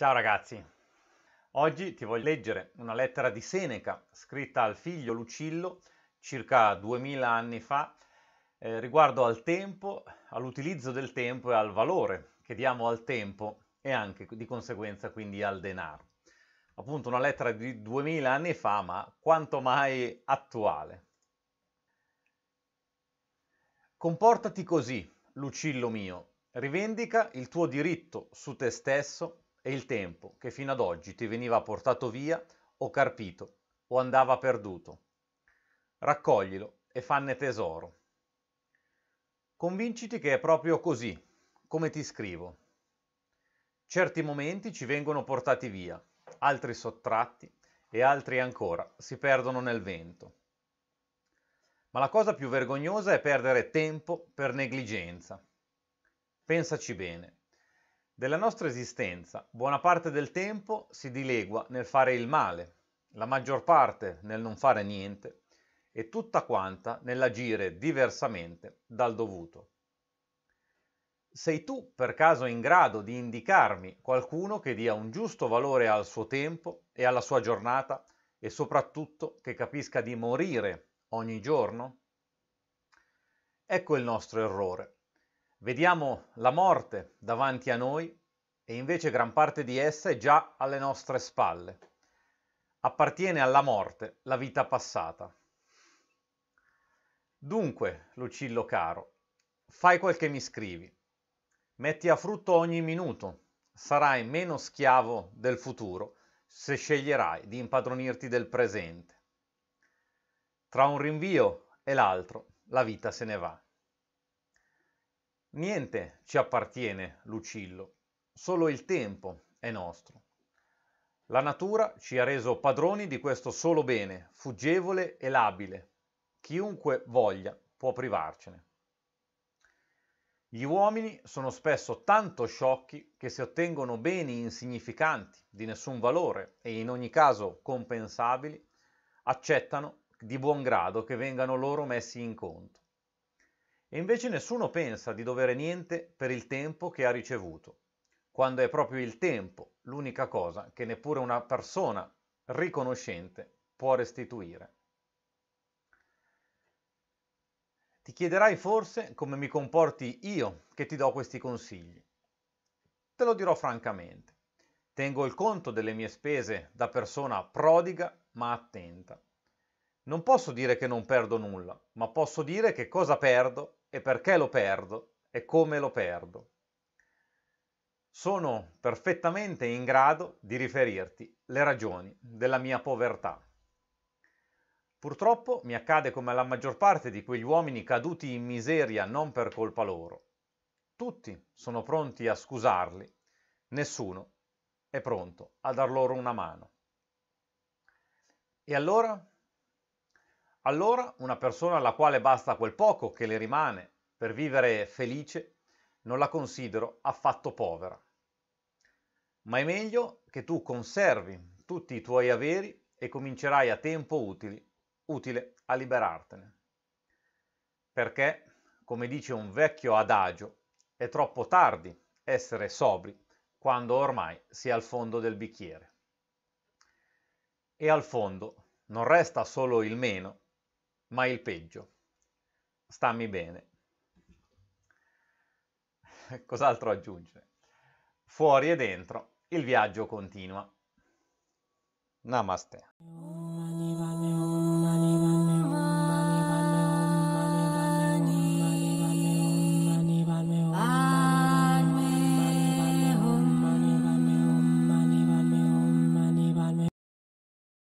Ciao ragazzi, oggi ti voglio leggere una lettera di Seneca scritta al figlio Lucillo circa 2000 anni fa eh, riguardo al tempo, all'utilizzo del tempo e al valore che diamo al tempo e anche di conseguenza quindi al denaro. Appunto una lettera di 2000 anni fa ma quanto mai attuale. Comportati così, Lucillo mio, rivendica il tuo diritto su te stesso e il tempo che fino ad oggi ti veniva portato via o carpito o andava perduto. Raccoglilo e fanne tesoro. Convinciti che è proprio così, come ti scrivo. Certi momenti ci vengono portati via, altri sottratti e altri ancora si perdono nel vento. Ma la cosa più vergognosa è perdere tempo per negligenza. Pensaci bene. Della nostra esistenza buona parte del tempo si dilegua nel fare il male, la maggior parte nel non fare niente e tutta quanta nell'agire diversamente dal dovuto. Sei tu per caso in grado di indicarmi qualcuno che dia un giusto valore al suo tempo e alla sua giornata e soprattutto che capisca di morire ogni giorno? Ecco il nostro errore Vediamo la morte davanti a noi e invece gran parte di essa è già alle nostre spalle. Appartiene alla morte la vita passata. Dunque, Lucillo caro, fai quel che mi scrivi. Metti a frutto ogni minuto, sarai meno schiavo del futuro se sceglierai di impadronirti del presente. Tra un rinvio e l'altro la vita se ne va. Niente ci appartiene, Lucillo, solo il tempo è nostro. La natura ci ha reso padroni di questo solo bene, fuggevole e labile. Chiunque voglia può privarcene. Gli uomini sono spesso tanto sciocchi che se ottengono beni insignificanti, di nessun valore e in ogni caso compensabili, accettano di buon grado che vengano loro messi in conto. E invece nessuno pensa di dovere niente per il tempo che ha ricevuto, quando è proprio il tempo l'unica cosa che neppure una persona riconoscente può restituire. Ti chiederai forse come mi comporti io che ti do questi consigli. Te lo dirò francamente. Tengo il conto delle mie spese da persona prodiga ma attenta. Non posso dire che non perdo nulla, ma posso dire che cosa perdo e perché lo perdo e come lo perdo. Sono perfettamente in grado di riferirti le ragioni della mia povertà. Purtroppo mi accade come alla maggior parte di quegli uomini caduti in miseria non per colpa loro. Tutti sono pronti a scusarli, nessuno è pronto a dar loro una mano. E allora allora una persona alla quale basta quel poco che le rimane per vivere felice non la considero affatto povera. Ma è meglio che tu conservi tutti i tuoi averi e comincerai a tempo utili, utile a liberartene. Perché, come dice un vecchio adagio, è troppo tardi essere sobri quando ormai si è al fondo del bicchiere. E al fondo non resta solo il meno, ma il peggio. Stammi bene. Cos'altro aggiungere? Fuori e dentro, il viaggio continua. Namaste.